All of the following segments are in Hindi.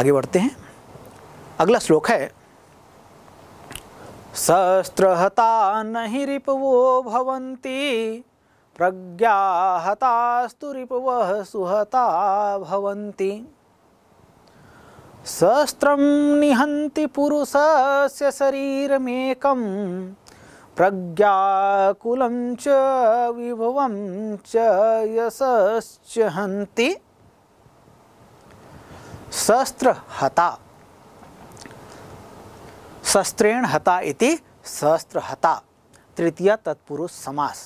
आगे बढ़ते हैं अगला श्लोक है शस्त्रहता नहीं रिपवो भवंती प्रज्ञा हतास्तु रिपव सुहता भवंती से शरीर में शरीरमेकं प्रज्ञाकुलं च विभवं च यशश्च हंती शस्त्र हता शस्त्रेण हता इति शस्त्र हता तृतीय तत्पुरुष समास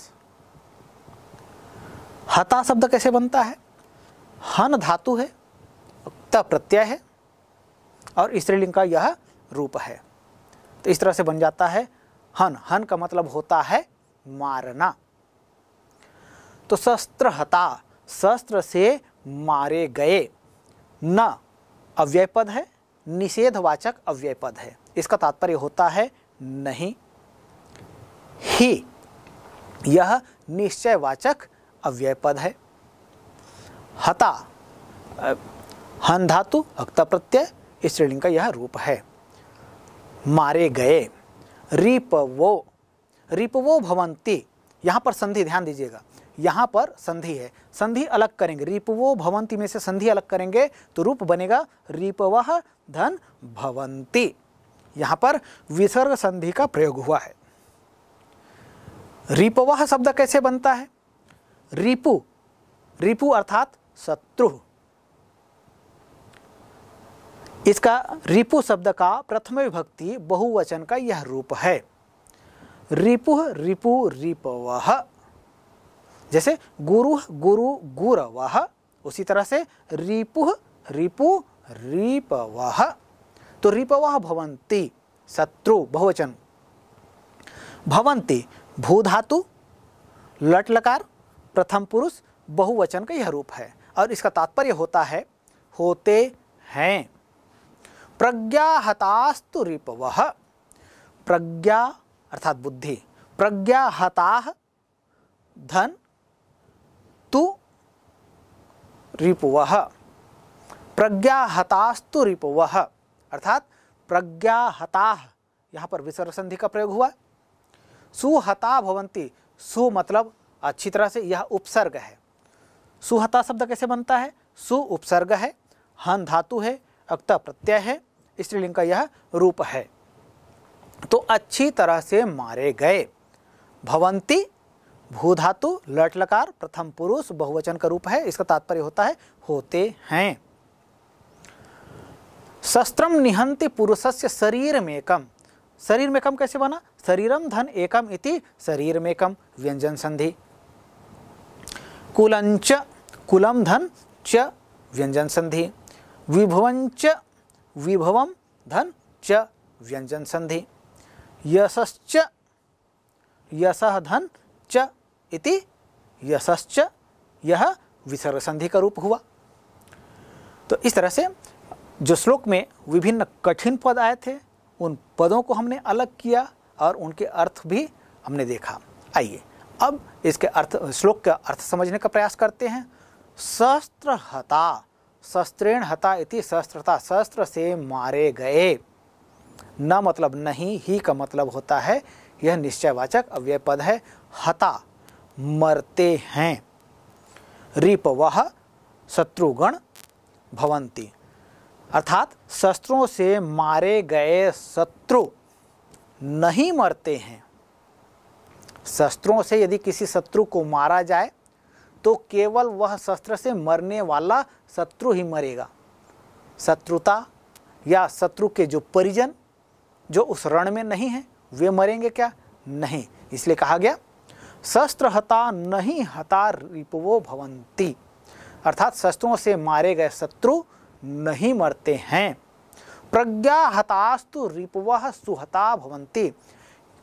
हता शब्द कैसे बनता है हन धातु है त प्रत्यय है और स्त्रीलिंग का यह रूप है तो इस तरह से बन जाता है हन हन का मतलब होता है मारना तो शस्त्र हता शस्त्र से मारे गए न अव्यय पद है निषेधवाचक अव्यय पद है इसका तात्पर्य होता है नहीं ही यह निश्चयवाचक अव्यय पद है हता हन धातु हक्ता प्रत्यय स्त्रीलिंग का यह रूप है मारे गए रिपवो रिपवो भवंती यहां पर संधि ध्यान दीजिएगा यहाँ पर संधि है संधि अलग करेंगे रिपवो भवंती में से संधि अलग करेंगे तो रूप बनेगा रिपव धन भवंती यहाँ पर विसर्ग संधि का प्रयोग हुआ है रिपवह शब्द कैसे बनता है रिपु रिपु अर्थात शत्रु इसका रिपु शब्द का प्रथम विभक्ति बहुवचन का यह रूप है रिपु रिपु रिपवह जैसे गुरु गुरु गुरवह उसी तरह से रिपु रिपु रिपवाह तो रिपवाह भवंती शत्रु बहुवचन भवंती भू धातु लट लकार प्रथम पुरुष बहुवचन का यह रूप है और इसका तात्पर्य होता है होते हैं प्रज्ञा हतास्तु रिपव प्रज्ञा अर्थात बुद्धि प्रज्ञा हताह धन हतास्तु रिपुव प्रज्ञा हतास्तु रिपुव अर्थात प्रज्ञा यहाँ पर विसर्ग संधि का प्रयोग हुआ सुहता भवंती सु मतलब अच्छी तरह से यह उपसर्ग है सुहता शब्द कैसे बनता है सु उपसर्ग है हन धातु है अक्त प्रत्यय है स्त्रीलिंग का यह रूप है तो अच्छी तरह से मारे गए भवंती भू धातु लट लकार प्रथम पुरुष बहुवचन का रूप है इसका तात्पर्य होता है होते हैं शस्त्रम निहंती पुरुषस्य शरीर में कम शरीर में कम कैसे बना शरीरम धन एकम इति शरीर में कम व्यंजन संधि कुलंच कुलम धन च व्यंजन संधि विभवंच विभवम धन च व्यंजन संधि यशश्च यश धन च इति यसश्च यह विसर्ग संधि का रूप हुआ तो इस तरह से जो श्लोक में विभिन्न कठिन पद आए थे उन पदों को हमने अलग किया और उनके अर्थ भी हमने देखा आइए अब इसके अर्थ श्लोक का अर्थ समझने का प्रयास करते हैं शस्त्र हता शस्त्रेण हता इति शस्त्रता शस्त्र से मारे गए न मतलब नहीं ही का मतलब होता है यह निश्चयवाचक अव्यय पद है हता मरते हैं रिप वह शत्रुगण भवंती अर्थात शस्त्रों से मारे गए शत्रु नहीं मरते हैं शस्त्रों से यदि किसी शत्रु को मारा जाए तो केवल वह शस्त्र से मरने वाला शत्रु ही मरेगा शत्रुता या शत्रु के जो परिजन जो उस रण में नहीं है वे मरेंगे क्या नहीं इसलिए कहा गया शस्त्र हता नहीं हता रिपवो भवंती अर्थात शस्त्रों से मारे गए शत्रु नहीं मरते हैं प्रज्ञा हतास्तु रिपव सुहता भवंती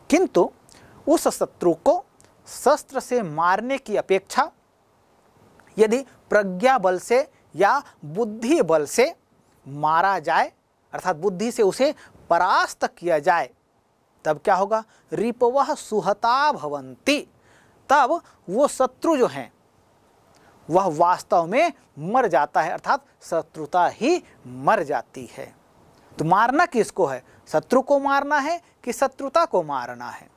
किंतु उस शत्रु को शस्त्र से मारने की अपेक्षा यदि प्रज्ञा बल से या बुद्धि बल से मारा जाए अर्थात बुद्धि से उसे परास्त किया जाए तब क्या होगा रिपवह सुहता भवंती तब वो शत्रु जो हैं वह वास्तव में मर जाता है अर्थात शत्रुता ही मर जाती है तो मारना किसको है शत्रु को मारना है कि शत्रुता को मारना है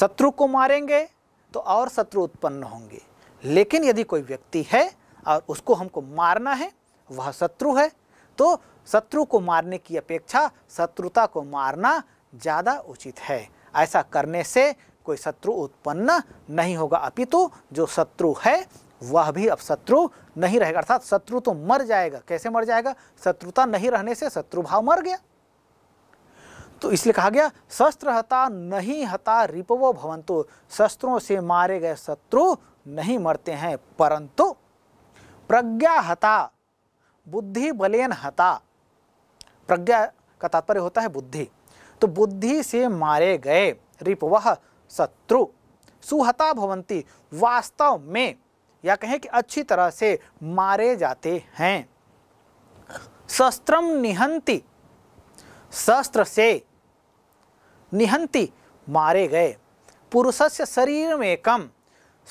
शत्रु को मारेंगे तो और शत्रु उत्पन्न होंगे लेकिन यदि कोई व्यक्ति है और उसको हमको मारना है वह शत्रु है तो शत्रु को मारने की अपेक्षा शत्रुता को मारना ज़्यादा उचित है ऐसा करने से कोई शत्रु उत्पन्न नहीं होगा अपितु जो शत्रु है वह भी अब शत्रु नहीं रहेगा अर्थात शत्रु तो मर जाएगा कैसे मर जाएगा शत्रुता नहीं रहने से शत्रु भाव मर गया तो इसलिए कहा गया शस्त्र हता नहीं हता रिपवो भवंतु शस्त्रों से मारे गए शत्रु नहीं मरते हैं परंतु प्रज्ञा हता बुद्धि बलेन हता प्रज्ञा का तात्पर्य होता है बुद्धि तो बुद्धि से मारे गए रिपवह शत्रु सुहता भवंती वास्तव में या कहें कि अच्छी तरह से मारे जाते हैं शस्त्रम निहंती शस्त्र से निहंती मारे गए पुरुषस्य शरीर में कम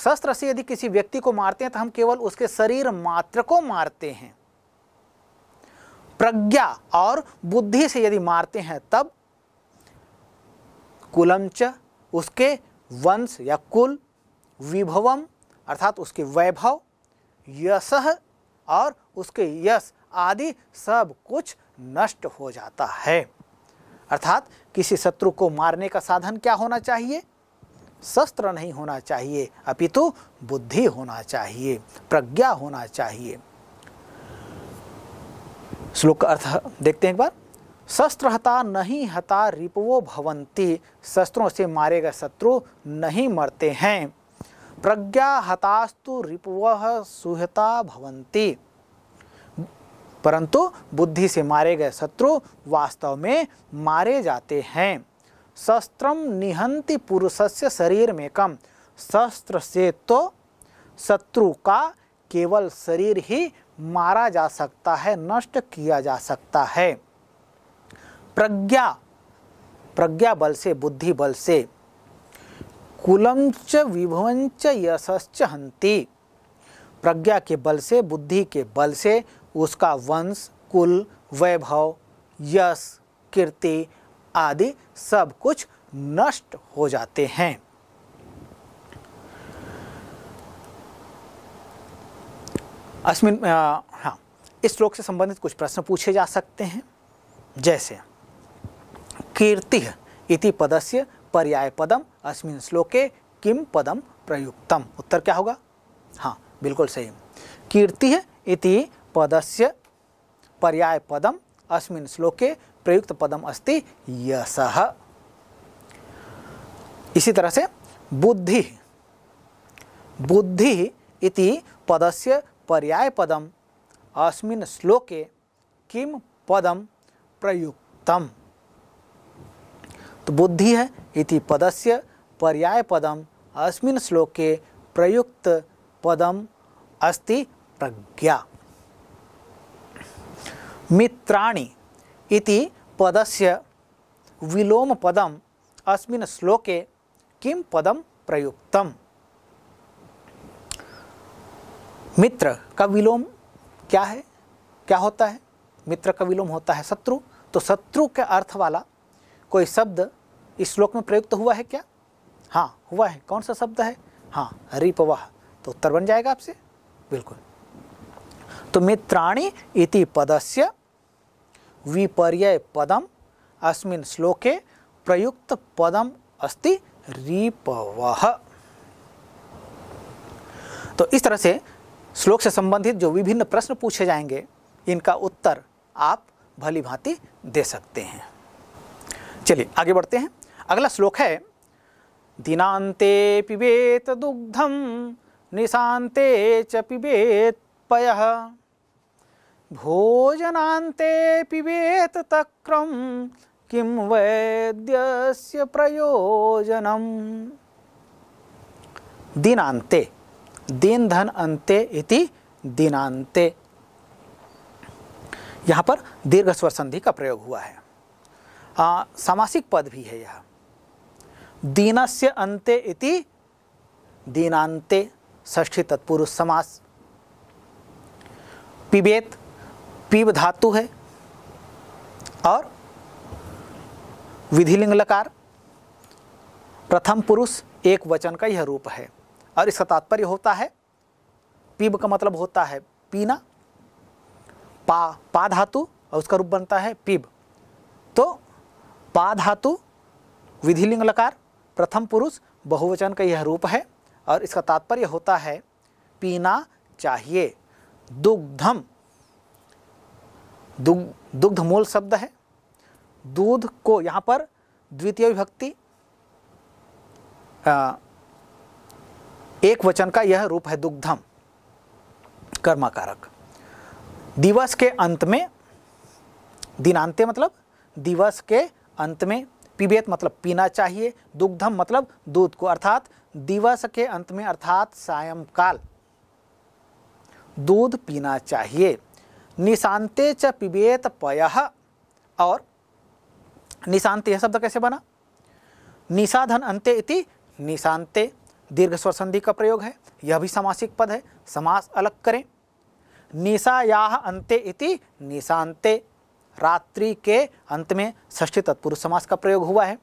शस्त्र से यदि किसी व्यक्ति को मारते हैं तो हम केवल उसके शरीर मात्र को मारते हैं प्रज्ञा और बुद्धि से यदि मारते हैं तब कुलम च उसके वंश या कुल विभवम अर्थात उसके वैभव यश और उसके यश आदि सब कुछ नष्ट हो जाता है अर्थात किसी शत्रु को मारने का साधन क्या होना चाहिए शस्त्र नहीं होना चाहिए अपितु बुद्धि होना चाहिए प्रज्ञा होना चाहिए श्लोक का अर्थ देखते हैं एक बार शस्त्र हता नहीं हता रिपवो भवंती शस्त्रों से मारे गए शत्रु नहीं मरते हैं प्रज्ञा हतास्तु रिपव सुहता भवंती परंतु बुद्धि से मारे गए शत्रु वास्तव में मारे जाते हैं शस्त्रम निहंती पुरुषस्य शरीर में कम शस्त्र से तो शत्रु का केवल शरीर ही मारा जा सकता है नष्ट किया जा सकता है प्रज्ञा प्रज्ञा बल से बुद्धि बल से कुलम च विभवन च यशश्च हंति प्रज्ञा के बल से बुद्धि के बल से उसका वंश कुल वैभव यश कीर्ति आदि सब कुछ नष्ट हो जाते हैं अस्मिन हाँ इस श्लोक से संबंधित कुछ प्रश्न पूछे जा सकते हैं जैसे कीर्ति इति पदस्य पर्याय पदम अस्मिन श्लोके किम पदम प्रयुक्तम उत्तर क्या होगा हाँ बिल्कुल सही कीर्ति इति पदस्य पर्याय पदम अस्मिन श्लोके प्रयुक्त पदम अस्ति यश इसी तरह से बुद्धि बुद्धि इति पदस्य पर्याय पदम अस्मिन श्लोके किम पदम प्रयुक्तम तो बुद्धि है इति पदस्य पर्याय पदम अस्मिन श्लोके प्रयुक्त पदम अस्ति प्रज्ञा मित्राणि इति पदस्य विलोम पदम अस्मिन श्लोके किम पदम प्रयुक्तम मित्र का विलोम क्या है क्या होता है मित्र का विलोम होता है शत्रु तो शत्रु के अर्थ वाला कोई शब्द इस श्लोक में प्रयुक्त तो हुआ है क्या हाँ हुआ है कौन सा शब्द है हाँ रिपवाह तो उत्तर बन जाएगा आपसे बिल्कुल तो मित्राणी इति पदस्य विपर्य पदम अस्मिन श्लोके प्रयुक्त पदम अस्ति रिपवह तो इस तरह से श्लोक से संबंधित जो विभिन्न प्रश्न पूछे जाएंगे इनका उत्तर आप भली भांति दे सकते हैं चलिए आगे बढ़ते हैं अगला श्लोक है दिनांते पिबेत दुग्धम निशाते च पिबेत पय भोजनांते पिबेत तक्रम किम वैद्य प्रयोजनम दिनांते दिन धन अंते इति दिनांते यहाँ पर दीर्घ स्वर संधि का प्रयोग हुआ है सामासिक पद भी है यह दीनस्य अंते इति दीनांते ष्ठी तत्पुरुष समास पिबेत पीब धातु है और विधिलिंग लकार प्रथम पुरुष एक वचन का यह रूप है और इसका तात्पर्य होता है पीब का मतलब होता है पीना पा पा धातु और उसका रूप बनता है पीब तो पा धातु विधिलिंग लकार प्रथम पुरुष बहुवचन का यह रूप है और इसका तात्पर्य होता है पीना चाहिए दुग्धम दुग दुग्ध मूल शब्द है दूध को यहाँ पर द्वितीय विभक्ति एक वचन का यह रूप है दुग्धम कर्माकारक दिवस के अंत में दिनांत मतलब दिवस के अंत में पिबेत मतलब पीना चाहिए दुग्धम मतलब दूध को अर्थात दिवस के अंत में अर्थात सायंकाल दूध पीना चाहिए निशांते च पिबेत पय और निशांत यह शब्द कैसे बना निशाधन अंत्य इति निशांते दीर्घ स्वर संधि का प्रयोग है यह भी समासिक पद है समास अलग करें निशाया अंत्य इति निशांते रात्रि के अंत में षष्ठी तत्पुरुष समास का प्रयोग हुआ है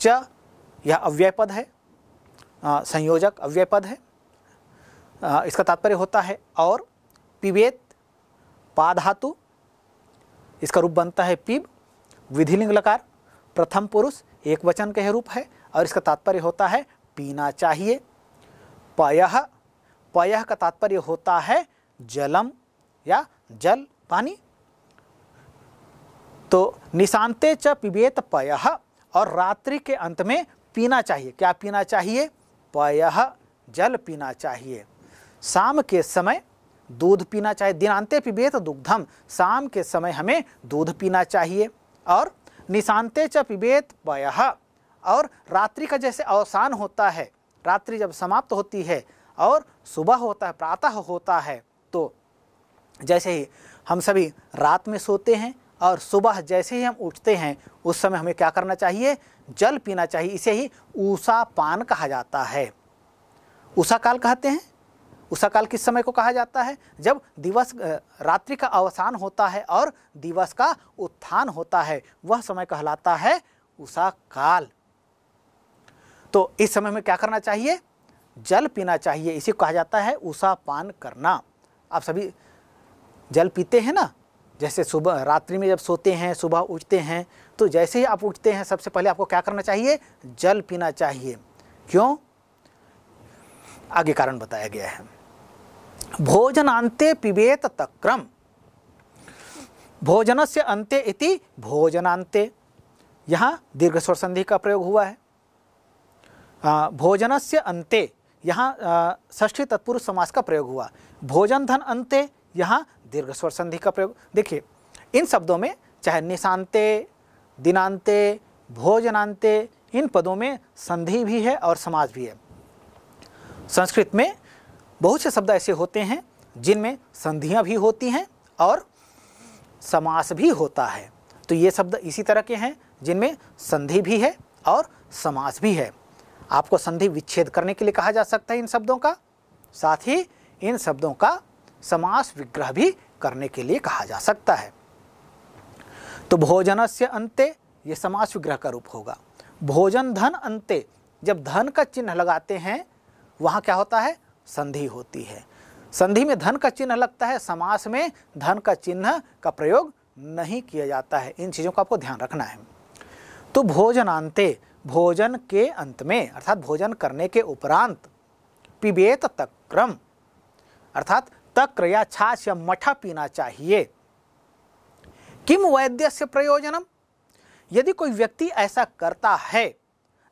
च यह अव्यय पद है आ, संयोजक अव्यय पद है आ, इसका तात्पर्य होता है और पिबेत पाधातु इसका रूप बनता है पिब विधिलिंग लकार प्रथम पुरुष एक वचन के रूप है और इसका तात्पर्य होता है पीना चाहिए पय पय का तात्पर्य होता है जलम या जल पानी तो निशानते च पिबेत पय और रात्रि के अंत में पीना चाहिए क्या पीना चाहिए पय जल पीना चाहिए शाम के समय दूध पीना चाहिए दिनांते पिबेत दुग्धम शाम के समय हमें दूध पीना चाहिए और निशानते च पिबेत पय और रात्रि का जैसे अवसान होता है रात्रि जब समाप्त होती है और सुबह होता है प्रातः होता है तो जैसे ही हम सभी रात में सोते हैं और सुबह जैसे ही हम उठते हैं उस समय हमें क्या करना चाहिए जल पीना चाहिए इसे ही ऊषा पान कहा जाता है ऊषा काल कहते हैं उषा काल किस समय को कहा जाता है जब दिवस रात्रि का अवसान होता है और दिवस का उत्थान होता है वह समय कहलाता है उषा काल तो इस समय में क्या करना चाहिए जल पीना चाहिए इसी कहा जाता है ऊषा पान करना आप सभी जल पीते हैं ना जैसे सुबह रात्रि में जब सोते हैं सुबह उठते हैं तो जैसे ही आप उठते हैं सबसे पहले आपको क्या करना चाहिए जल पीना चाहिए क्यों आगे कारण बताया गया है भोजन अंत्य पिबेत तक्रम भोजन से अंत्य इति भोजनांत्य यहाँ दीर्घ स्वर संधि का प्रयोग हुआ है भोजन से अंत्य यहाँ ष्ठी तत्पुरुष समास का प्रयोग हुआ भोजन धन अंत्य यहाँ दीर्घ स्वर संधि का प्रयोग देखिए इन शब्दों में चाहे निशांते दिनांते भोजनांते इन पदों में संधि भी है और समाज भी है संस्कृत में बहुत से शब्द ऐसे होते हैं जिनमें संधियां भी होती हैं और समास भी होता है तो ये शब्द इसी तरह के हैं जिनमें संधि भी है और समास भी है आपको संधि विच्छेद करने के लिए कहा जा सकता है इन शब्दों का साथ ही इन शब्दों का समास विग्रह भी करने के लिए कहा जा सकता है तो भोजन से अंत्य ये समास विग्रह का रूप होगा भोजन धन अंत्य जब धन का चिन्ह लगाते हैं वहाँ क्या होता है संधि होती है संधि में धन का चिन्ह लगता है समास में धन का चिन्ह का प्रयोग नहीं किया जाता है इन चीज़ों का आपको ध्यान रखना है तो अंत्य भोजन के अंत में अर्थात भोजन करने के उपरांत पिबेत तक्रम अर्थात तक्र या छाछ या मठा पीना चाहिए किम वैद्य से प्रयोजनम यदि कोई व्यक्ति ऐसा करता है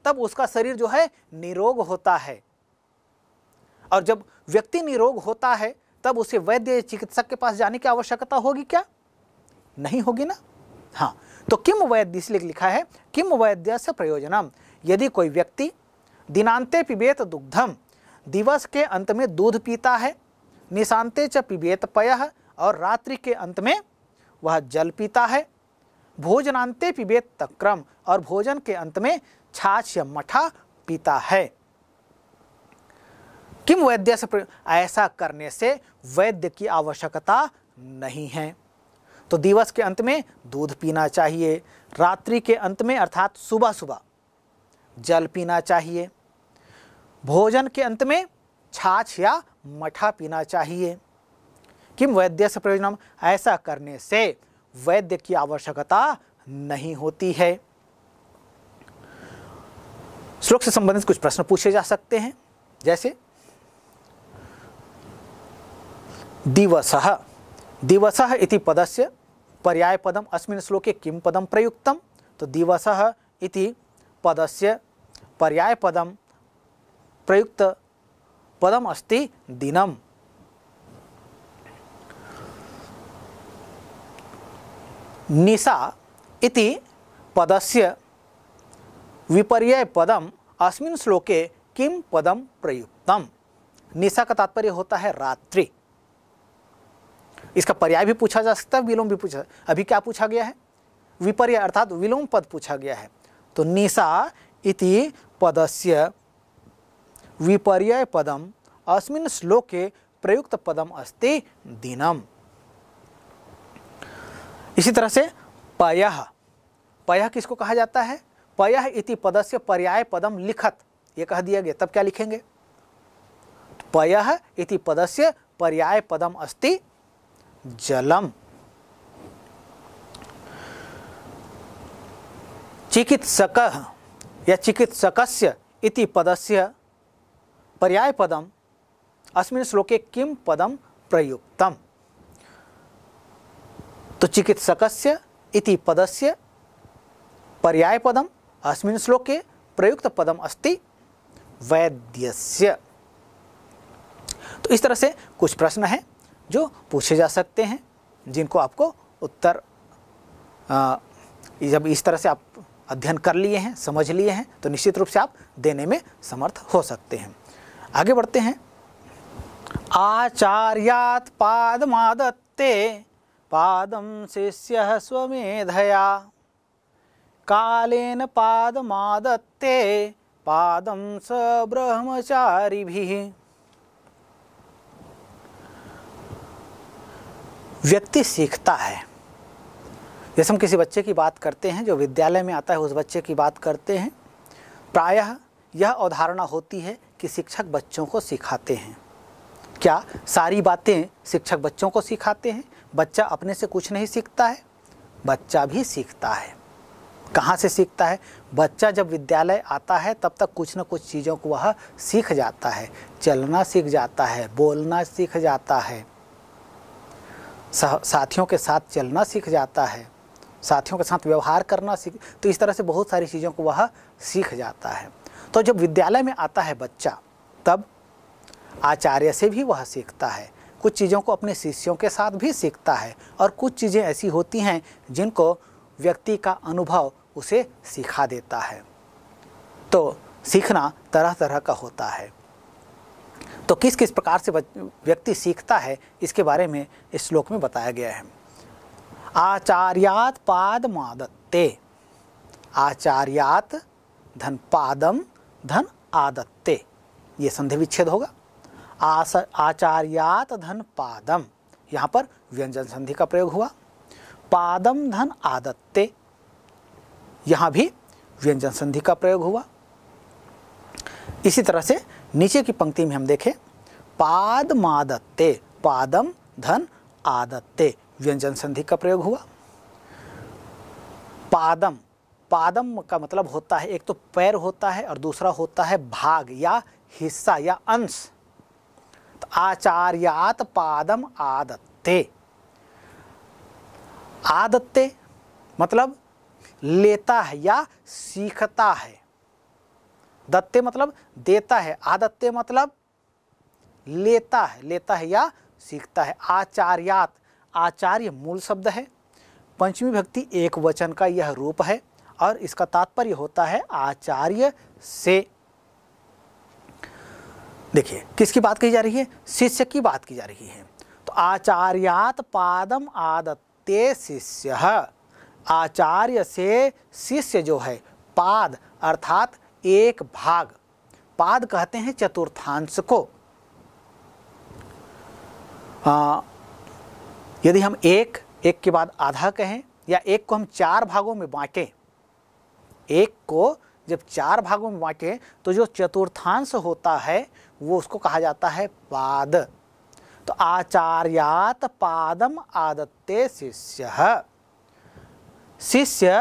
तब उसका शरीर जो है निरोग होता है और जब व्यक्ति निरोग होता है तब उसे वैद्य चिकित्सक के पास जाने की आवश्यकता होगी क्या नहीं होगी ना हाँ तो किम वैद्य इसलिए लिखा है किम वैद्य से प्रयोजनम यदि कोई व्यक्ति दिनांते पिबेत दुग्धम दिवस के अंत में दूध पीता है निशांते च पिबेत पय और रात्रि के अंत में वह जल पीता है भोजनांते पिबेत तक्रम और भोजन के अंत में छाछ या मठा पीता है किम वैद्य से ऐसा करने से वैद्य की आवश्यकता नहीं है तो दिवस के अंत में दूध पीना चाहिए रात्रि के अंत में अर्थात सुबह सुबह जल पीना चाहिए भोजन के अंत में छाछ या मठा पीना चाहिए किम वैद्य से प्रयोजन ऐसा करने से वैद्य की आवश्यकता नहीं होती है श्लोक से संबंधित कुछ प्रश्न पूछे जा सकते हैं जैसे दिवस दिवस इति पदस्य पर्याय पदम अस्मिन श्लोके किम पदम प्रयुक्तम तो दिवस इति पदस्य पर्याय पदम प्रयुक्त पदम अस्ति दिनम निशा इति पदस्य विपर्य पदम अस्मिन् श्लोके किम पदम प्रयुक्तम निशा का तात्पर्य होता है रात्रि इसका पर्याय भी पूछा जा सकता है विलोम भी पूछा अभी क्या पूछा गया है विपर्य अर्थात विलोम पद पूछा गया है तो निशा इति पदस्य विपर्याय पदम अस्मिन् श्लोके प्रयुक्त पदम अस्ति दीनम इसी तरह से पय पय किसको कहा जाता है पय इति पदस्य पर्याय पदम लिखत ये कह दिया गया तब क्या लिखेंगे पय इति पदस्य पर्याय पदम अस्ति जलम चिकित्सक या चिकित्सकस्य इति पदस्य पदम अस्मिन् श्लोके किम पदम प्रयुक्तम तो चिकित्सक इति पदस्य पदम अस्मिन् श्लोके प्रयुक्त पदम अस्ति वैद्यस्य तो इस तरह से कुछ प्रश्न हैं जो पूछे जा सकते हैं जिनको आपको उत्तर आ, जब इस तरह से आप अध्ययन कर लिए हैं समझ लिए हैं तो निश्चित रूप से आप देने में समर्थ हो सकते हैं आगे बढ़ते हैं आचार्यात् पादमादत्ते पादम शिष्य स्वमेधया कालेन पादमादत्ते पादम स ब्रह्मचारी भी व्यक्ति सीखता है जैसे हम किसी बच्चे की बात करते हैं जो विद्यालय में आता है उस बच्चे की बात करते हैं प्रायः यह अवधारणा होती है कि शिक्षक बच्चों को सिखाते हैं क्या सारी बातें शिक्षक बच्चों को सिखाते हैं बच्चा अपने से कुछ नहीं सीखता है बच्चा भी सीखता है कहाँ से सीखता है बच्चा जब विद्यालय आता है तब तक कुछ ना कुछ चीज़ों को वह सीख जाता है चलना सीख जाता है बोलना सीख जाता है साथियों के साथ चलना सीख जाता है साथियों के साथ व्यवहार करना सीख तो इस तरह से बहुत सारी चीज़ों को वह सीख जाता है तो जब विद्यालय में आता है बच्चा तब आचार्य से भी वह सीखता है कुछ चीज़ों को अपने शिष्यों के साथ भी सीखता है और कुछ चीज़ें ऐसी होती हैं जिनको व्यक्ति का अनुभव उसे सिखा देता है तो सीखना तरह तरह का होता है तो किस किस प्रकार से व्यक्ति सीखता है इसके बारे में इस श्लोक में बताया गया है आचार्यात पाद मादत्ते आचार्यात धन पादम धन आदत्ते ये संधि विच्छेद होगा आस आचार्यात धन पादम यहाँ पर व्यंजन संधि का प्रयोग हुआ पादम धन आदत्ते यहाँ भी व्यंजन संधि का प्रयोग हुआ इसी तरह से नीचे की पंक्ति में हम देखें पाद मादत्ते पादम धन आदत्ते व्यंजन संधि का प्रयोग हुआ पादम पादम का मतलब होता है एक तो पैर होता है और दूसरा होता है भाग या हिस्सा या अंश तो आचार्यात पादम आदत्ते आदत्ते मतलब लेता है या सीखता है दत्ते मतलब देता है आदत्ते मतलब लेता है लेता है या सीखता है आचार्यात आचार्य मूल शब्द है पंचमी भक्ति एक वचन का यह रूप है और इसका तात्पर्य होता है आचार्य से देखिए किसकी बात की जा रही है शिष्य की बात की जा रही है तो आचार्यात पादम आदत्ते शिष्य आचार्य से शिष्य जो है पाद अर्थात एक भाग पाद कहते हैं चतुर्थांश को आ, यदि हम एक एक के बाद आधा कहें या एक को हम चार भागों में बांटें एक को जब चार भागों में बांटें तो जो चतुर्थांश होता है वो उसको कहा जाता है पाद तो आचार्यात पादम आदत्ते शिष्य शिष्य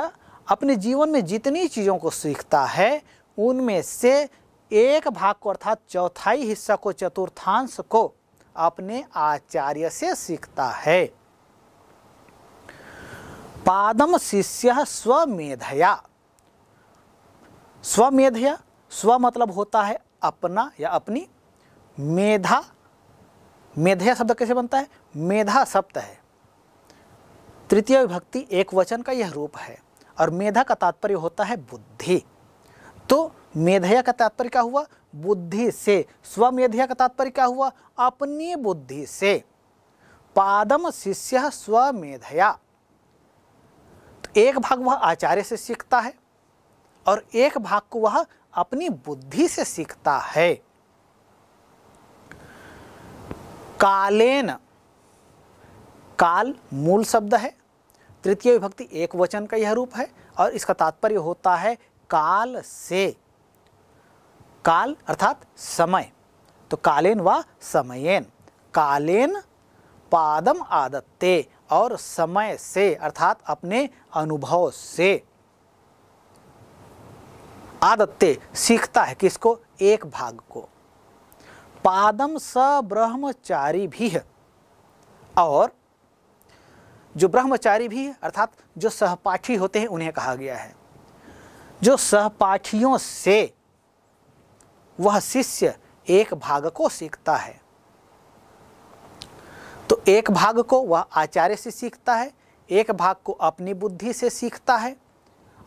अपने जीवन में जितनी चीज़ों को सीखता है उनमें से एक भाग को अर्थात चौथाई हिस्सा को चतुर्थांश को अपने आचार्य से सीखता है पादम शिष्य स्वमेधया स्वमेधया स्व मतलब होता है अपना या अपनी मेधा मेधया शब्द कैसे बनता है मेधा शब्द है तृतीय विभक्ति एक वचन का यह रूप है और मेधा का तात्पर्य होता है बुद्धि तो मेधया का तात्पर्य क्या हुआ बुद्धि से स्वमेधिया का तात्पर्य क्या हुआ अपनी बुद्धि से पादम शिष्य स्वमेधया तो एक भाग वह आचार्य से सीखता है और एक भाग को वह अपनी बुद्धि से सीखता है कालेन काल मूल शब्द है तृतीय विभक्ति एक वचन का यह रूप है और इसका तात्पर्य होता है काल से काल अर्थात समय तो कालेन व समयेन कालेन पादम आदत्ते और समय से अर्थात अपने अनुभव से आदत्ते सीखता है किसको एक भाग को पादम स ब्रह्मचारी भी है और जो ब्रह्मचारी भी है अर्थात जो सहपाठी होते हैं उन्हें कहा गया है जो सहपाठियों से वह शिष्य एक भाग को सीखता है तो एक भाग को वह आचार्य से सीखता है एक भाग को अपनी बुद्धि से सीखता है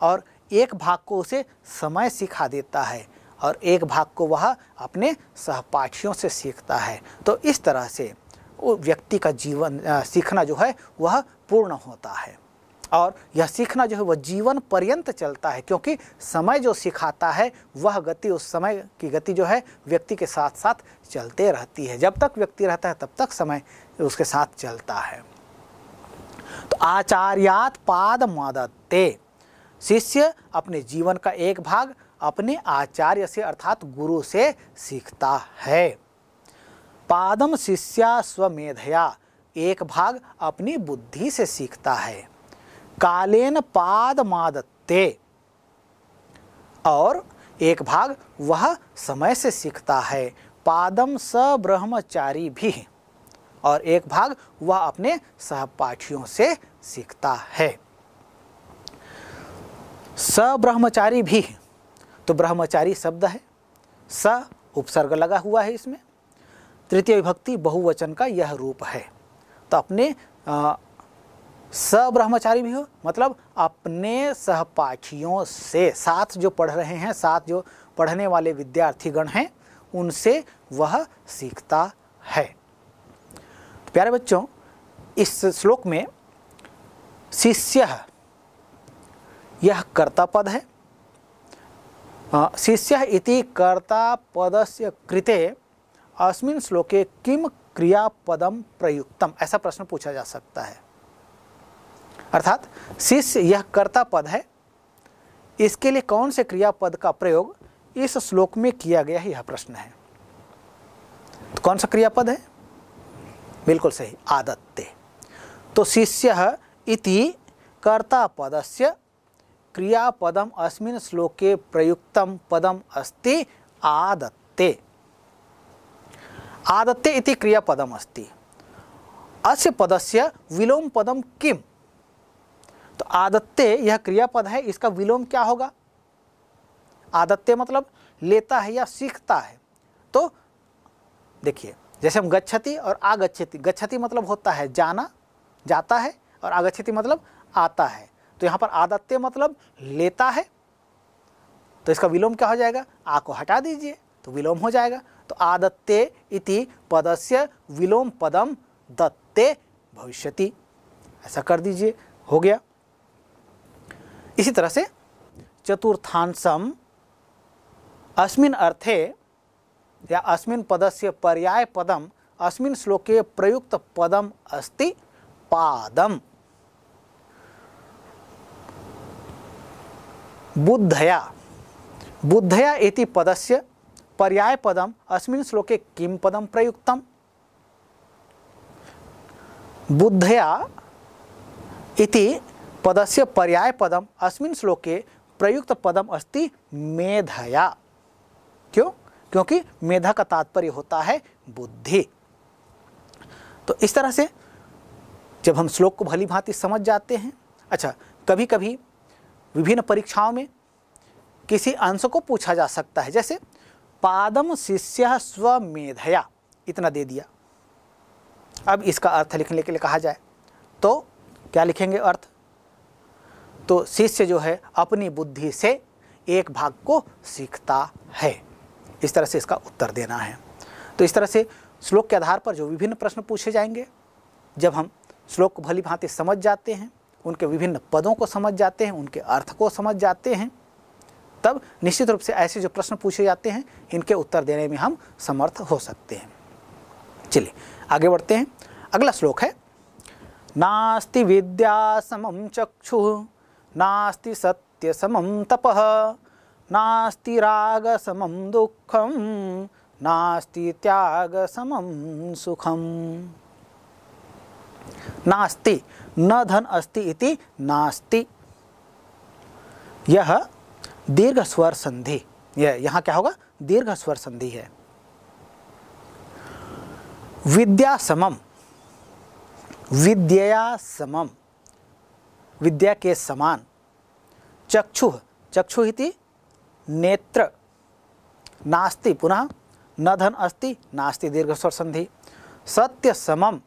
और एक भाग को उसे समय सिखा देता है और एक भाग को वह अपने सहपाठियों से सीखता है तो इस तरह से वो व्यक्ति का जीवन सीखना जो है वह पूर्ण होता है और यह सीखना जो है वह जीवन पर्यंत चलता है क्योंकि समय जो सिखाता है वह गति उस समय की गति जो है व्यक्ति के साथ साथ चलते रहती है जब तक व्यक्ति रहता है तब तक समय उसके साथ चलता है तो आचार्यात पाद मादते शिष्य अपने जीवन का एक भाग अपने आचार्य से अर्थात गुरु से सीखता है पादम शिष्या स्वमेधया एक भाग अपनी बुद्धि से सीखता है कालेन पाद और एक भाग वह समय से सीखता है पादम स ब्रह्मचारी भी और एक भाग वह अपने सहपाठियों से सीखता है स ब्रह्मचारी भी तो ब्रह्मचारी शब्द है स उपसर्ग लगा हुआ है इसमें तृतीय विभक्ति बहुवचन का यह रूप है तो अपने सब्रह्मचारी भी हो मतलब अपने सहपाठियों से साथ जो पढ़ रहे हैं साथ जो पढ़ने वाले विद्यार्थीगण हैं उनसे वह सीखता है प्यारे बच्चों इस श्लोक में शिष्य यह कर्ता पद है शिष्य इति कर्ता पदस्य कृते अस्मिन श्लोके किम क्रियापदम प्रयुक्तम ऐसा प्रश्न पूछा जा सकता है अर्थात शिष्य यह कर्ता पद है इसके लिए कौन से क्रिया पद का प्रयोग इस श्लोक में किया गया है यह प्रश्न है तो कौन सा क्रियापद है बिल्कुल सही आदत्ते तो शिष्य इति पद से क्रियापदम अस्मिन श्लोके प्रयुक्तम पदम अस्ति आदत्ते आदत्ते इति क्रियापदम अस्ति अस्य पदस्य विलोम पदम किम तो आदत्य यह क्रियापद है इसका विलोम क्या होगा आदत्य मतलब लेता है या सीखता है तो देखिए जैसे हम गच्छति और आगच्छति गच्छति मतलब होता है जाना जाता है और आगच्छति मतलब आता है तो यहाँ पर आदत्य मतलब लेता है तो इसका विलोम क्या हो जाएगा आ को हटा दीजिए तो विलोम हो जाएगा तो आदत्ते इति पदस्य विलोम पदम दत्ते भविष्यति ऐसा कर दीजिए हो गया इसी तरह से चतुर्थांशम अस्मिन अर्थे या अस्मिन पदस्य पर्याय पदम अस्मिन श्लोके प्रयुक्त पदम अस्ति पादम बुद्धया बुद्धया इति पदस्य पर्याय पदम अस्मिन श्लोके किम पदम प्रयुक्तम बुद्धया इति पदस्य पर्याय पदम अस्मिन श्लोके प्रयुक्त पदम अस्ति मेधया क्यों क्योंकि मेधा का तात्पर्य होता है बुद्धि तो इस तरह से जब हम श्लोक को भली भांति समझ जाते हैं अच्छा कभी कभी विभिन्न परीक्षाओं में किसी अंश को पूछा जा सकता है जैसे पादम शिष्य स्वमेधया इतना दे दिया अब इसका अर्थ लिखने के लिए कहा जाए तो क्या लिखेंगे अर्थ तो शिष्य जो है अपनी बुद्धि से एक भाग को सीखता है इस तरह से इसका उत्तर देना है तो इस तरह से श्लोक के आधार पर जो विभिन्न प्रश्न पूछे जाएंगे जब हम श्लोक को भली भांति समझ जाते हैं उनके विभिन्न पदों को समझ जाते हैं उनके अर्थ को समझ जाते हैं तब निश्चित रूप से ऐसे जो प्रश्न पूछे जाते हैं इनके उत्तर देने में हम समर्थ हो सकते हैं चलिए आगे बढ़ते हैं अगला श्लोक है नास्ति विद्या समम चक्षु नास्ति सत्य समम तपः नास्ति राग समम दुखम नास्ति त्याग समम सुखम नास्ति न धन अस्ति इति नास्ति यह दीर्घ स्वर संधि यह यहाँ क्या होगा दीर्घ स्वर संधि है विद्या समम विद्या समम विद्या के समान चक्षु चक्षु नेत्र नास्ति पुनः न धन अस्ति नास्ति दीर्घ स्वर संधि सत्य समम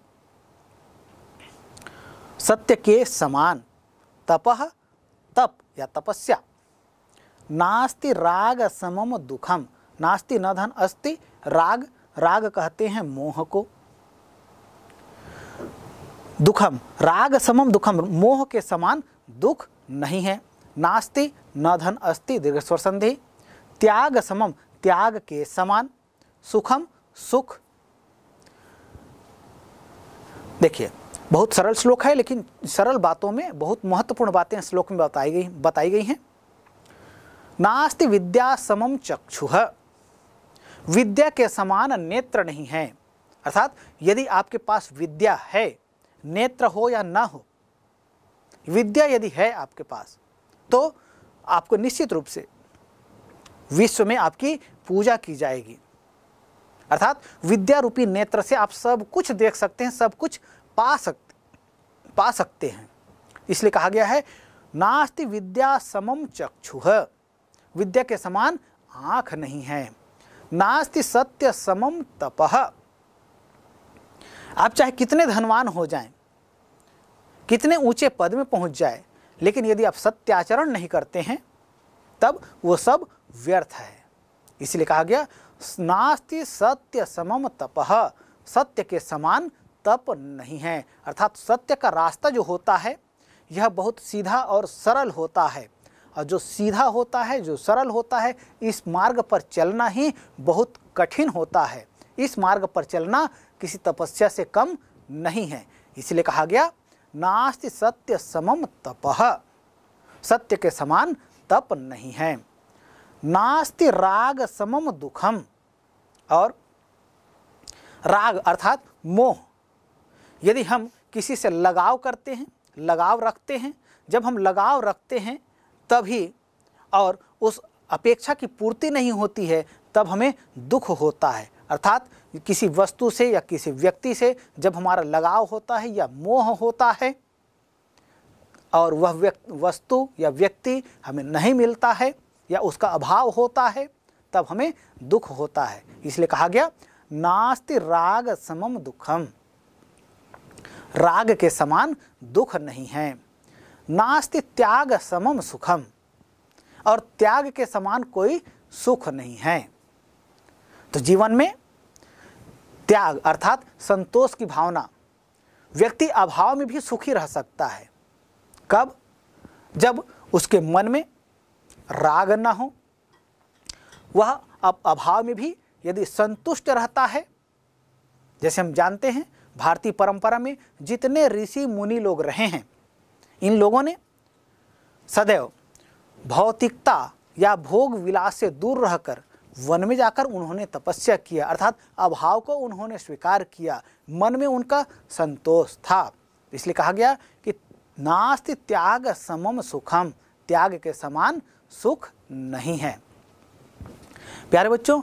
सत्य के समान तपह तप या तपस्या नास्ति राग समम दुखम नास्ति न धन अस्ति राग राग कहते हैं मोह को दुखम राग समम दुखम मोह के समान दुख नहीं है नास्ति न धन अस्ति दीर्घ स्वर संधि त्याग समम त्याग के समान सुखम सुख देखिए बहुत सरल श्लोक है लेकिन सरल बातों में बहुत महत्वपूर्ण बातें श्लोक में बताई गई बताई गई हैं नास्ति विद्या समम चक्षु विद्या के समान नेत्र नहीं है अर्थात यदि आपके पास विद्या है नेत्र हो या ना हो विद्या यदि है आपके पास तो आपको निश्चित रूप से विश्व में आपकी पूजा की जाएगी अर्थात विद्या रूपी नेत्र से आप सब कुछ देख सकते हैं सब कुछ पा सकते पा सकते हैं इसलिए कहा गया है नास्ति विद्या समम चक्षु विद्या के समान आंख नहीं है नास्ति सत्य समम तपह आप चाहे कितने धनवान हो जाएं, कितने ऊंचे पद में पहुंच जाए लेकिन यदि आप सत्याचरण नहीं करते हैं तब वो सब व्यर्थ है इसलिए कहा गया नास्ति सत्य समम तप सत्य के समान तप नहीं है अर्थात सत्य का रास्ता जो होता है यह बहुत सीधा और सरल होता है और जो सीधा होता है जो सरल होता है इस मार्ग पर चलना ही बहुत कठिन होता है इस मार्ग पर चलना किसी तपस्या से कम नहीं है इसलिए कहा गया नास्ति सत्य समम तपह सत्य के समान तप नहीं है नास्ति राग समम दुखम और राग अर्थात मोह यदि हम किसी से लगाव करते हैं लगाव रखते हैं जब हम लगाव रखते हैं तभी और उस अपेक्षा की पूर्ति नहीं होती है तब हमें दुख होता है अर्थात किसी वस्तु से या किसी व्यक्ति से जब हमारा लगाव होता है या मोह होता है और वह वस्तु या व्यक्ति हमें नहीं मिलता है या उसका अभाव होता है तब हमें दुख होता है इसलिए कहा गया नास्ति राग समम दुखम राग के समान दुख नहीं है नास्ति त्याग समम सुखम और त्याग के समान कोई सुख नहीं है तो जीवन में त्याग अर्थात संतोष की भावना व्यक्ति अभाव में भी सुखी रह सकता है कब जब उसके मन में राग न हो वह अब अभाव में भी यदि संतुष्ट रहता है जैसे हम जानते हैं भारतीय परंपरा में जितने ऋषि मुनि लोग रहे हैं इन लोगों ने सदैव भौतिकता या भोग विलास से दूर रहकर वन में जाकर उन्होंने तपस्या किया अर्थात अभाव को उन्होंने स्वीकार किया मन में उनका संतोष था इसलिए कहा गया कि नास्ति त्याग समम सुखम त्याग के समान सुख नहीं है प्यारे बच्चों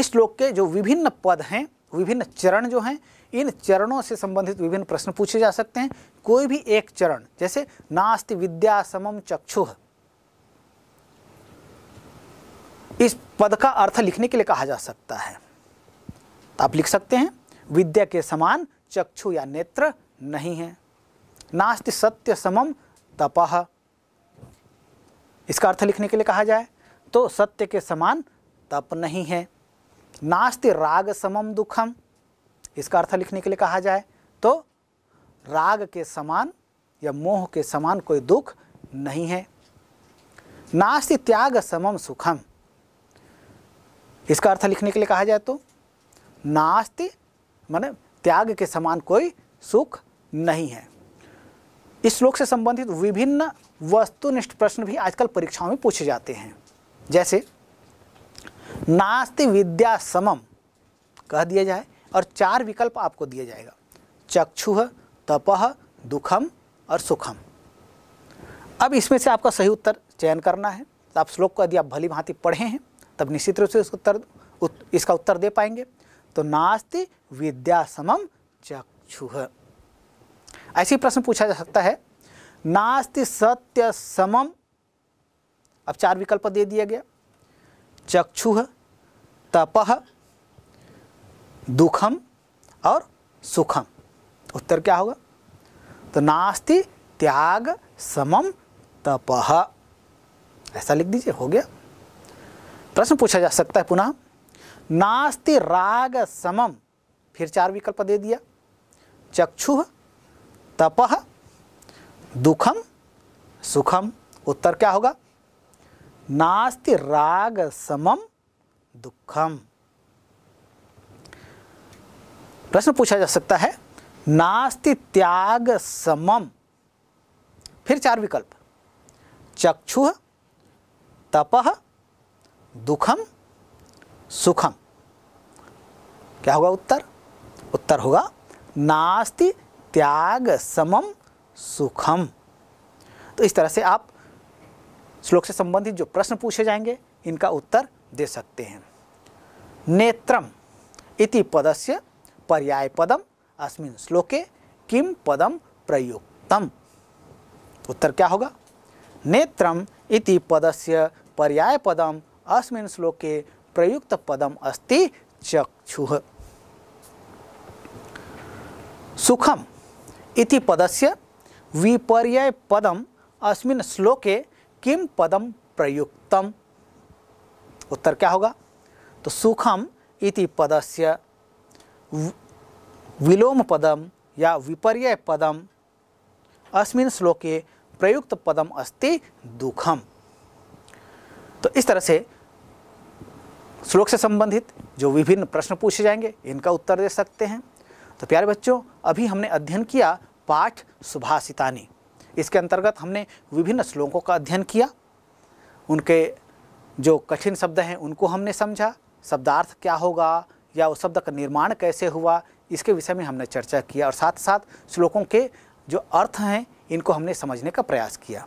इस श्लोक के जो विभिन्न पद हैं विभिन्न चरण जो हैं इन चरणों से संबंधित विभिन्न प्रश्न पूछे जा सकते हैं कोई भी एक चरण जैसे नास्ति विद्या समम चक्षुः इस पद का अर्थ लिखने के लिए कहा जा सकता है तो आप लिख सकते हैं विद्या के समान चक्षु या नेत्र नहीं है नास्ति सत्य समम तपह इसका अर्थ लिखने के लिए कहा जाए तो सत्य के समान तप नहीं है नास्ति राग समम दुखम इसका अर्थ लिखने के लिए कहा जाए तो राग के समान या मोह के समान कोई दुख नहीं है नास्ति त्याग समम सुखम इसका अर्थ लिखने के लिए कहा जाए तो नास्ति माने त्याग के समान कोई सुख नहीं है इस श्लोक से संबंधित विभिन्न वस्तुनिष्ठ प्रश्न भी आजकल परीक्षाओं में पूछे जाते हैं जैसे नास्ति विद्या समम कह दिया जाए और चार विकल्प आपको दिया जाएगा चक्षु तपह दुखम और सुखम अब इसमें से आपका सही उत्तर चयन करना है तो आप श्लोक को यदि आप भली भांति पढ़े हैं तब निश्चित रूप से उसको उत्तर उत, इसका उत्तर दे पाएंगे तो नास्ति विद्या समम चक्षुह ऐसी प्रश्न पूछा जा सकता है नास्ति सत्य समम अब चार विकल्प दे दिया गया चक्षुह तपह दुखम और सुखम उत्तर क्या होगा तो नास्ति त्याग समम तपह ऐसा लिख दीजिए हो गया प्रश्न पूछा जा सकता है पुनः नास्ति राग समम फिर चार विकल्प दे दिया चक्षु तपह दुखम सुखम उत्तर क्या होगा नास्ति राग समम दुखम प्रश्न पूछा जा सकता है नास्ति त्याग समम फिर चार विकल्प चक्षु तपह दुखम सुखम क्या होगा उत्तर उत्तर होगा नास्ति त्याग समम सुखम तो इस तरह से आप श्लोक से संबंधित जो प्रश्न पूछे जाएंगे इनका उत्तर दे सकते हैं नेत्रम इति पदस्य पर्याय पदम अस्मिन श्लोके किम पदम प्रयुक्तम उत्तर क्या होगा नेत्रम इति पदस्य पर्याय पदम अस्मिन् श्लोके प्रयुक्त पदम अस्ति चक्षुः सुखम इति पदस्य पदम अस्मिन् श्लोके किम पदम प्रयुक्तम उत्तर क्या होगा तो सुखम इति पदस्य विलोम पदम या विपर्य पदम अस्मिन् श्लोके प्रयुक्त पदम अस्ति दुखम तो इस तरह से श्लोक से संबंधित जो विभिन्न प्रश्न पूछे जाएंगे इनका उत्तर दे सकते हैं तो प्यारे बच्चों अभी हमने अध्ययन किया पाठ सुभाषितानी इसके अंतर्गत हमने विभिन्न श्लोकों का अध्ययन किया उनके जो कठिन शब्द हैं उनको हमने समझा शब्दार्थ क्या होगा या उस शब्द का निर्माण कैसे हुआ इसके विषय में हमने चर्चा किया और साथ साथ श्लोकों के जो अर्थ हैं इनको हमने समझने का प्रयास किया